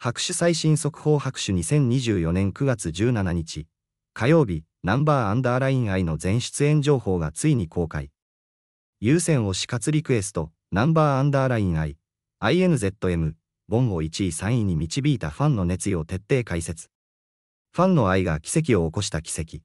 白手最新速報白手2024年9月17日、火曜日、ナンバーアンダーライン愛の全出演情報がついに公開。優先推し活リクエスト、ナンバーアンダーライン愛、INZM、ボンを1位3位に導いたファンの熱意を徹底解説。ファンの愛が奇跡を起こした奇跡。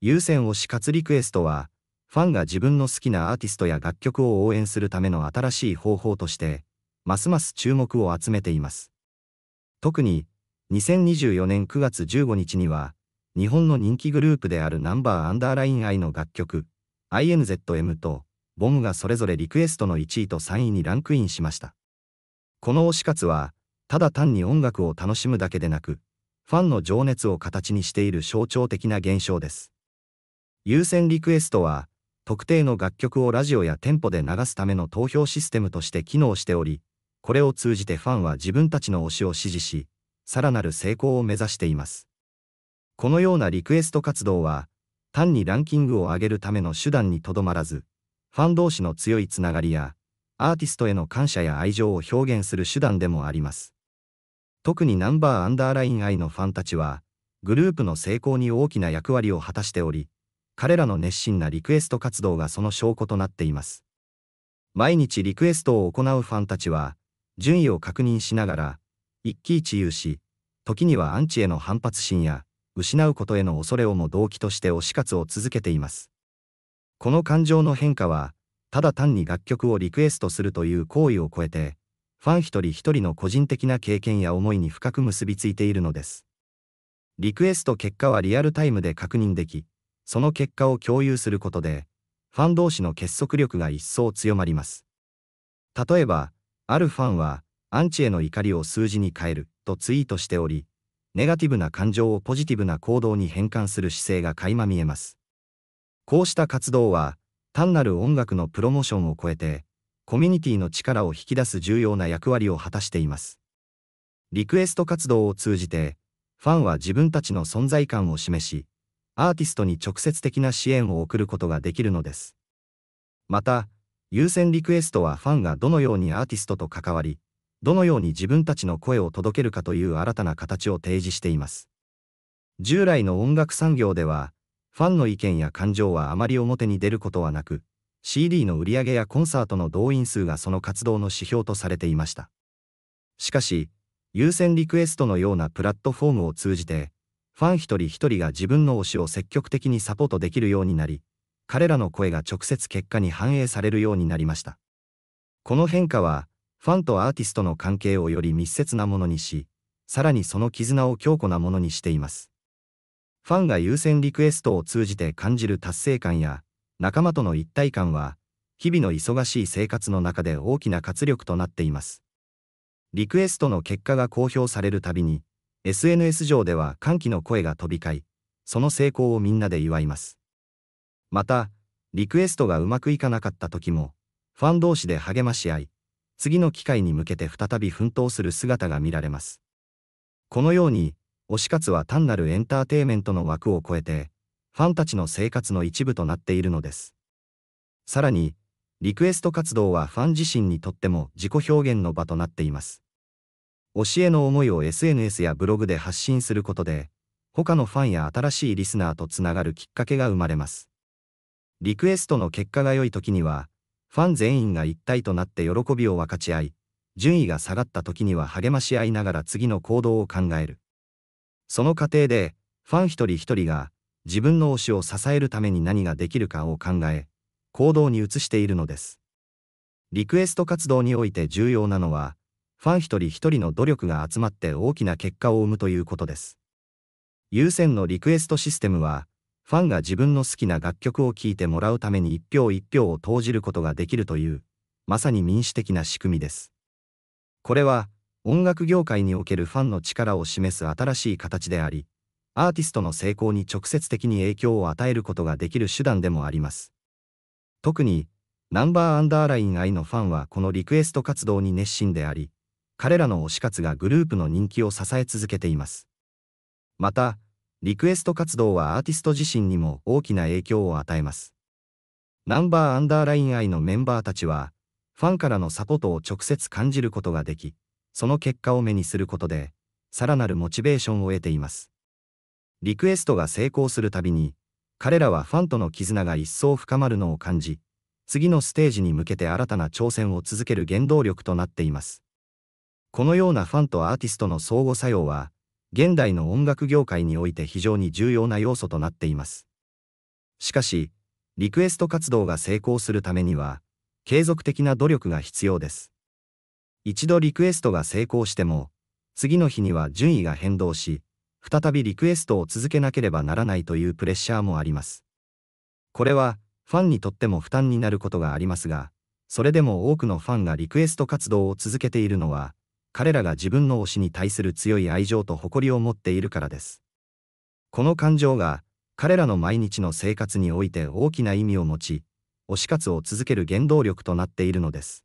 優先推し活リクエストは、ファンが自分の好きなアーティストや楽曲を応援するための新しい方法として、ますます注目を集めています。特に、2024年9月15日には、日本の人気グループであるナンバーアンダーライン I の楽曲、INZM と、ボムがそれぞれリクエストの1位と3位にランクインしました。この推し活は、ただ単に音楽を楽しむだけでなく、ファンの情熱を形にしている象徴的な現象です。優先リクエストは、特定の楽曲をラジオや店舗で流すための投票システムとして機能しており、これを通じてファンは自分たちの推しを支持し、さらなる成功を目指しています。このようなリクエスト活動は、単にランキングを上げるための手段にとどまらず、ファン同士の強いつながりや、アーティストへの感謝や愛情を表現する手段でもあります。特にナンバーアンダーライン I のファンたちは、グループの成功に大きな役割を果たしており、彼らの熱心なリクエスト活動がその証拠となっています。毎日リクエストを行うファンたちは、順位を確認しながら、一喜一憂し、時にはアンチへの反発心や、失うことへの恐れをも動機として推し活を続けています。この感情の変化は、ただ単に楽曲をリクエストするという行為を超えて、ファン一人一人の個人的な経験や思いに深く結びついているのです。リクエスト結果はリアルタイムで確認でき、その結果を共有することで、ファン同士の結束力が一層強まります。例えば、あるファンは、アンチへの怒りを数字に変えるとツイートしており、ネガティブな感情をポジティブな行動に変換する姿勢が垣間見えます。こうした活動は、単なる音楽のプロモーションを超えて、コミュニティの力を引き出す重要な役割を果たしています。リクエスト活動を通じて、ファンは自分たちの存在感を示し、アーティストに直接的な支援を送ることができるのです。また、優先リクエストはファンがどのようにアーティストと関わり、どのように自分たちの声を届けるかという新たな形を提示しています。従来の音楽産業では、ファンの意見や感情はあまり表に出ることはなく、CD の売り上げやコンサートの動員数がその活動の指標とされていました。しかし、優先リクエストのようなプラットフォームを通じて、ファン一人一人が自分の推しを積極的にサポートできるようになり、彼らの声が直接結果に反映されるようになりました。この変化は、ファンとアーティストの関係をより密接なものにし、さらにその絆を強固なものにしています。ファンが優先リクエストを通じて感じる達成感や、仲間との一体感は、日々の忙しい生活の中で大きな活力となっています。リクエストの結果が公表されるたびに、SNS 上では歓喜の声が飛び交い、その成功をみんなで祝います。また、リクエストがうまくいかなかった時も、ファン同士で励まし合い、次の機会に向けて再び奮闘する姿が見られます。このように、推し活は単なるエンターテイメントの枠を超えて、ファンたちの生活の一部となっているのです。さらに、リクエスト活動はファン自身にとっても自己表現の場となっています。教えの思いを SNS やブログで発信することで、他のファンや新しいリスナーとつながるきっかけが生まれます。リクエストの結果が良い時には、ファン全員が一体となって喜びを分かち合い、順位が下がった時には励まし合いながら次の行動を考える。その過程で、ファン一人一人が自分の推しを支えるために何ができるかを考え、行動に移しているのです。リクエスト活動において重要なのは、ファン一人一人の努力が集まって大きな結果を生むということです。優先のリクエストシステムは、ファンが自分の好きな楽曲を聴いてもらうために一票一票を投じることができるという、まさに民主的な仕組みです。これは、音楽業界におけるファンの力を示す新しい形であり、アーティストの成功に直接的に影響を与えることができる手段でもあります。特に、ナンバーアンダーライン I のファンはこのリクエスト活動に熱心であり、彼らの推し活がグループの人気を支え続けています。また、リクエスト活動はアーティスト自身にも大きな影響を与えます。ナンバーアンダーライン I のメンバーたちは、ファンからのサポートを直接感じることができ、その結果を目にすることで、さらなるモチベーションを得ています。リクエストが成功するたびに、彼らはファンとの絆が一層深まるのを感じ、次のステージに向けて新たな挑戦を続ける原動力となっています。このようなファンとアーティストの相互作用は、現代の音楽業界において非常に重要な要素となっています。しかし、リクエスト活動が成功するためには、継続的な努力が必要です。一度リクエストが成功しても、次の日には順位が変動し、再びリクエストを続けなければならないというプレッシャーもあります。これは、ファンにとっても負担になることがありますが、それでも多くのファンがリクエスト活動を続けているのは、彼らが自分の推しに対する強い愛情と誇りを持っているからです。この感情が彼らの毎日の生活において大きな意味を持ち、推し活を続ける原動力となっているのです。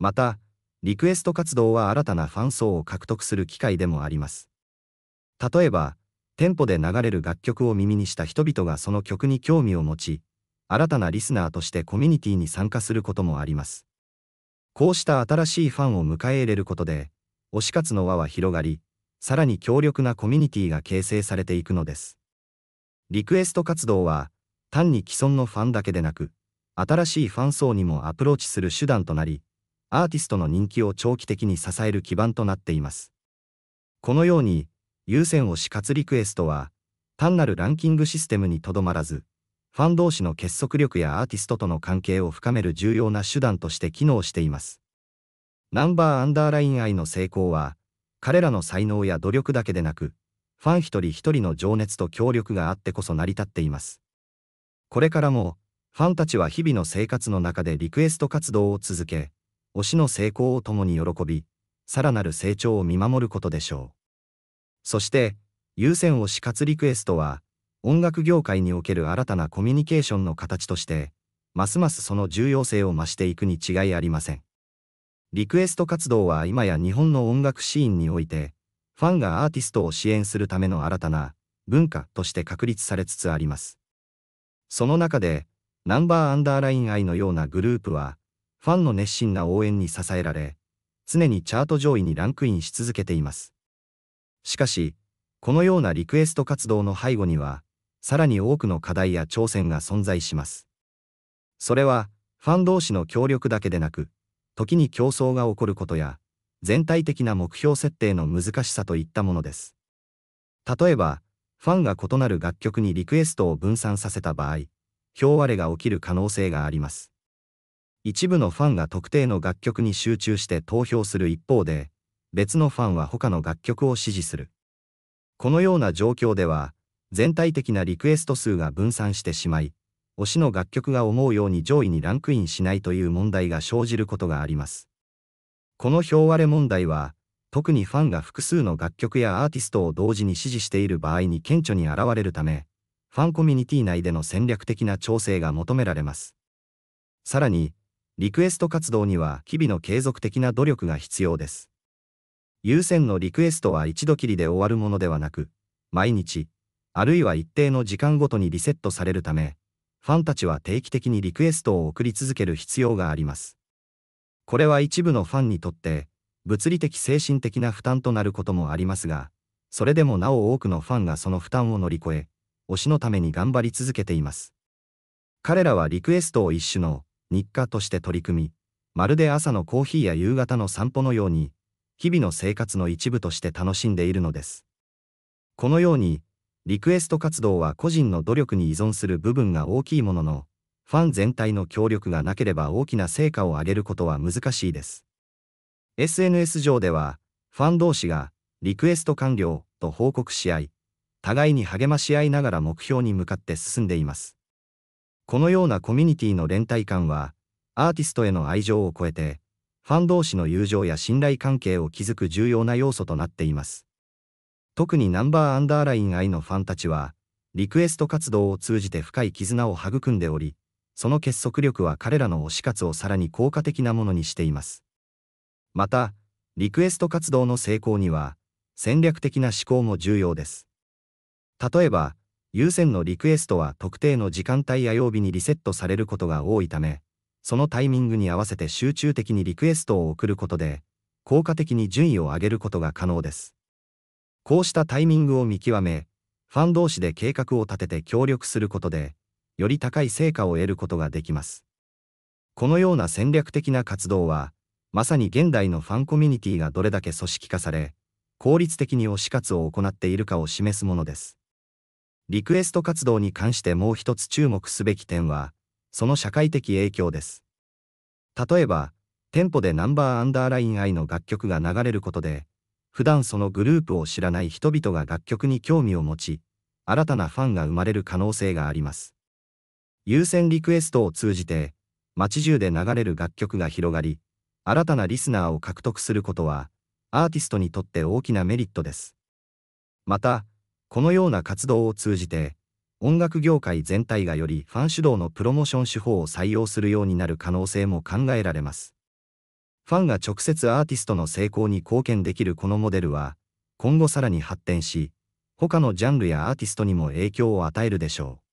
また、リクエスト活動は新たなファン層を獲得する機会でもあります。例えば、店舗で流れる楽曲を耳にした人々がその曲に興味を持ち、新たなリスナーとしてコミュニティに参加することもあります。こうした新しいファンを迎え入れることで、推し活の輪は広がり、さらに強力なコミュニティが形成されていくのです。リクエスト活動は、単に既存のファンだけでなく、新しいファン層にもアプローチする手段となり、アーティストの人気を長期的に支える基盤となっています。このように、優先推し活リクエストは、単なるランキングシステムにとどまらず、ファン同士の結束力やアーティストとの関係を深める重要な手段として機能しています。ナンバーアンダーライン愛の成功は、彼らの才能や努力だけでなく、ファン一人一人の情熱と協力があってこそ成り立っています。これからも、ファンたちは日々の生活の中でリクエスト活動を続け、推しの成功を共に喜び、さらなる成長を見守ることでしょう。そして、優先推し活リクエストは、音楽業界における新たなコミュニケーションの形として、ますますその重要性を増していくに違いありません。リクエスト活動は今や日本の音楽シーンにおいて、ファンがアーティストを支援するための新たな文化として確立されつつあります。その中で、ナンバーアンダーライン愛のようなグループは、ファンの熱心な応援に支えられ、常にチャート上位にランクインし続けています。しかし、このようなリクエスト活動の背後には、さらに多くの課題や挑戦が存在します。それは、ファン同士の協力だけでなく、時に競争が起こることや、全体的な目標設定の難しさといったものです。例えば、ファンが異なる楽曲にリクエストを分散させた場合、票割れが起きる可能性があります。一部のファンが特定の楽曲に集中して投票する一方で、別のファンは他の楽曲を支持する。このような状況では、全体的なリクエスト数が分散してしまい、推しの楽曲が思うように上位にランクインしないという問題が生じることがあります。この表割れ問題は、特にファンが複数の楽曲やアーティストを同時に支持している場合に顕著に現れるため、ファンコミュニティ内での戦略的な調整が求められます。さらに、リクエスト活動には日々の継続的な努力が必要です。優先のリクエストは一度きりで終わるものではなく、毎日、あるいは一定の時間ごとにリセットされるため、ファンたちは定期的にリクエストを送り続ける必要があります。これは一部のファンにとって、物理的精神的な負担となることもありますが、それでもなお多くのファンがその負担を乗り越え、推しのために頑張り続けています。彼らはリクエストを一種の日課として取り組み、まるで朝のコーヒーや夕方の散歩のように、日々の生活の一部として楽しんでいるのです。このように、リクエスト活動は個人の努力に依存する部分が大きいものの、ファン全体の協力がなければ大きな成果を上げることは難しいです。SNS 上では、ファン同士が、リクエスト完了と報告し合い、互いに励まし合いながら目標に向かって進んでいます。このようなコミュニティの連帯感は、アーティストへの愛情を超えて、ファン同士の友情や信頼関係を築く重要な要素となっています。特にナンバーアンダーライン愛のファンたちは、リクエスト活動を通じて深い絆を育んでおり、その結束力は彼らの推し活をさらに効果的なものにしています。また、リクエスト活動の成功には、戦略的な思考も重要です。例えば、優先のリクエストは特定の時間帯や曜日にリセットされることが多いため、そのタイミングに合わせて集中的にリクエストを送ることで、効果的に順位を上げることが可能です。こうしたタイミングを見極め、ファン同士で計画を立てて協力することで、より高い成果を得ることができます。このような戦略的な活動は、まさに現代のファンコミュニティがどれだけ組織化され、効率的に推し活を行っているかを示すものです。リクエスト活動に関してもう一つ注目すべき点は、その社会的影響です。例えば、店舗でナンバーアンダーライン I の楽曲が流れることで、普段そのグループを知らない人々が楽曲に興味を持ち、新たなファンが生まれる可能性があります。優先リクエストを通じて、街中で流れる楽曲が広がり、新たなリスナーを獲得することは、アーティストにとって大きなメリットです。また、このような活動を通じて、音楽業界全体がよりファン主導のプロモーション手法を採用するようになる可能性も考えられます。ファンが直接アーティストの成功に貢献できるこのモデルは、今後さらに発展し、他のジャンルやアーティストにも影響を与えるでしょう。